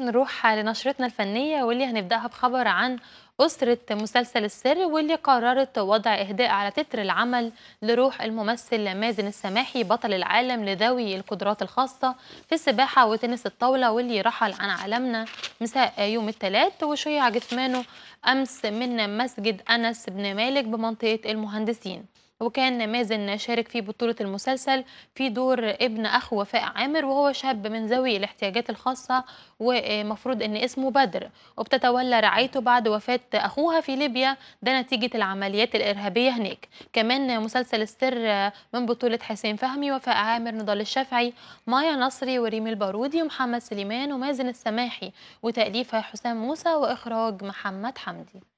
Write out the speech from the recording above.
نروح لنشرتنا الفنية واللي هنبدأها بخبر عن أسرة مسلسل السر واللي قررت وضع إهداء على تتر العمل لروح الممثل مازن السماحي بطل العالم لذوي القدرات الخاصة في السباحة وتنس الطاولة واللي رحل عن عالمنا مساء يوم الثلاث وشيع جثمانه أمس من مسجد أنس بن مالك بمنطقة المهندسين وكان مازن شارك في بطولة المسلسل في دور ابن أخ وفاء عامر وهو شاب من ذوي الاحتياجات الخاصة ومفروض أن اسمه بدر وبتتولى رعايته بعد وفاة أخوها في ليبيا ده نتيجة العمليات الإرهابية هناك كمان مسلسل السر من بطولة حسين فهمي وفاء عامر نضال الشافعي مايا نصري وريم البارودي ومحمد سليمان ومازن السماحي وتأليفها حسام موسى وإخراج محمد حمدي